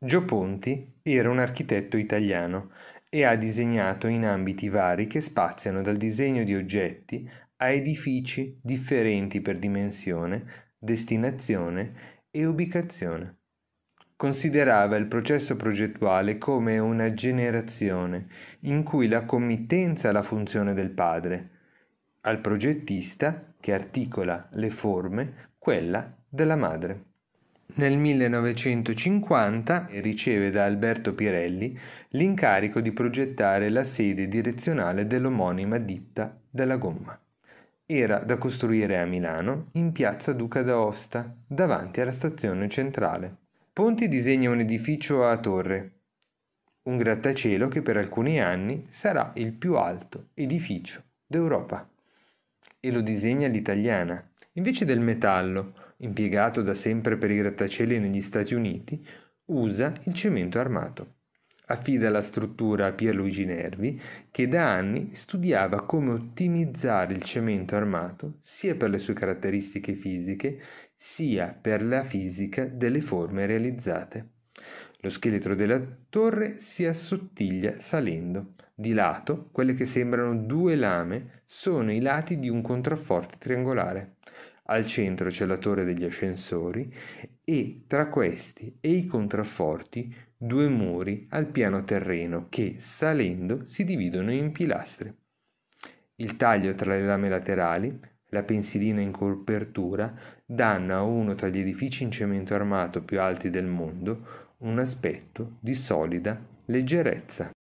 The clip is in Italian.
Gio Ponti era un architetto italiano e ha disegnato in ambiti vari che spaziano dal disegno di oggetti a edifici differenti per dimensione, destinazione e ubicazione. Considerava il processo progettuale come una generazione in cui la committenza ha la funzione del padre, al progettista che articola le forme quella della madre. Nel 1950 riceve da Alberto Pirelli l'incarico di progettare la sede direzionale dell'omonima ditta della gomma. Era da costruire a Milano in piazza Duca d'Aosta, davanti alla stazione centrale. Ponti disegna un edificio a torre, un grattacielo che per alcuni anni sarà il più alto edificio d'Europa. E lo disegna l'italiana Invece del metallo, impiegato da sempre per i grattacieli negli Stati Uniti, usa il cemento armato. Affida la struttura a Pierluigi Nervi, che da anni studiava come ottimizzare il cemento armato sia per le sue caratteristiche fisiche sia per la fisica delle forme realizzate. Lo scheletro della torre si assottiglia salendo. Di lato, quelle che sembrano due lame sono i lati di un contrafforte triangolare. Al centro c'è la torre degli ascensori e tra questi e i contrafforti due muri al piano terreno che, salendo, si dividono in pilastri. Il taglio tra le lame laterali, la pensilina in copertura, danno a uno tra gli edifici in cemento armato più alti del mondo un aspetto di solida leggerezza.